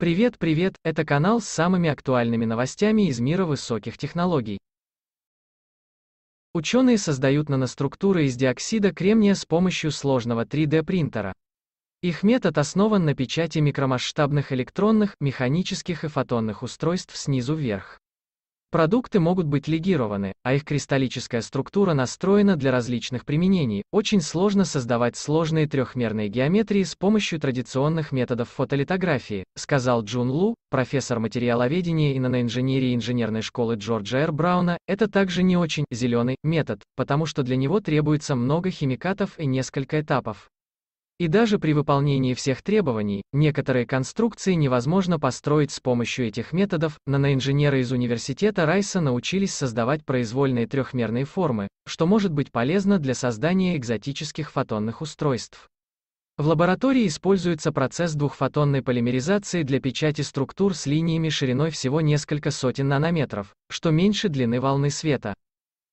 Привет, привет, это канал с самыми актуальными новостями из мира высоких технологий. Ученые создают наноструктуры из диоксида кремния с помощью сложного 3D-принтера. Их метод основан на печати микромасштабных электронных, механических и фотонных устройств снизу вверх. Продукты могут быть легированы, а их кристаллическая структура настроена для различных применений. Очень сложно создавать сложные трехмерные геометрии с помощью традиционных методов фотолитографии, сказал Джун Лу, профессор материаловедения и наноинженерии инженерной школы Джорджа Р. Брауна. Это также не очень «зеленый» метод, потому что для него требуется много химикатов и несколько этапов. И даже при выполнении всех требований, некоторые конструкции невозможно построить с помощью этих методов. Наноинженеры из университета Райса научились создавать произвольные трехмерные формы, что может быть полезно для создания экзотических фотонных устройств. В лаборатории используется процесс двухфотонной полимеризации для печати структур с линиями шириной всего несколько сотен нанометров, что меньше длины волны света.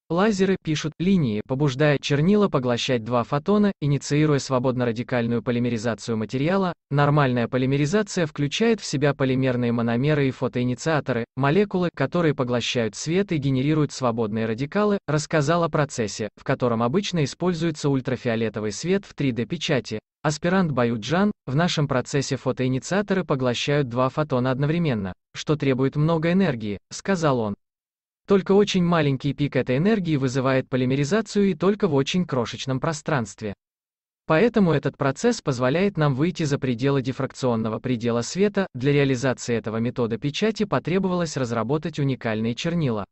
Лазеры пишут линии, побуждая чернила поглощать два фотона, инициируя свободно-радикальную полимеризацию материала. Нормальная полимеризация включает в себя полимерные мономеры и фотоинициаторы, молекулы, которые поглощают свет и генерируют свободные радикалы, рассказал о процессе, в котором обычно используется ультрафиолетовый свет в 3D-печати. Аспирант Баюджан, в нашем процессе фотоинициаторы поглощают два фотона одновременно, что требует много энергии, сказал он. Только очень маленький пик этой энергии вызывает полимеризацию и только в очень крошечном пространстве. Поэтому этот процесс позволяет нам выйти за пределы дифракционного предела света, для реализации этого метода печати потребовалось разработать уникальные чернила.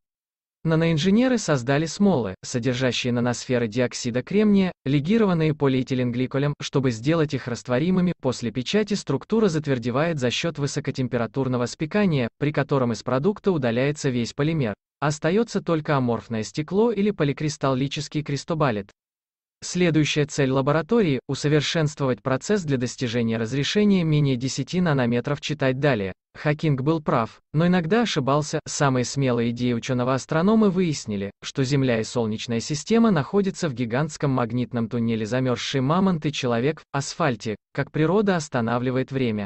Наноинженеры создали смолы, содержащие наносферы диоксида кремния, легированные полиэтиленгликолем, чтобы сделать их растворимыми. После печати структура затвердевает за счет высокотемпературного спекания, при котором из продукта удаляется весь полимер. Остается только аморфное стекло или поликристаллический крестобалет. Следующая цель лаборатории – усовершенствовать процесс для достижения разрешения менее 10 нанометров читать далее. Хакинг был прав, но иногда ошибался. Самые смелые идеи ученого-астрономы выяснили, что Земля и Солнечная система находятся в гигантском магнитном туннеле замерзший мамонт и человек в асфальте, как природа останавливает время.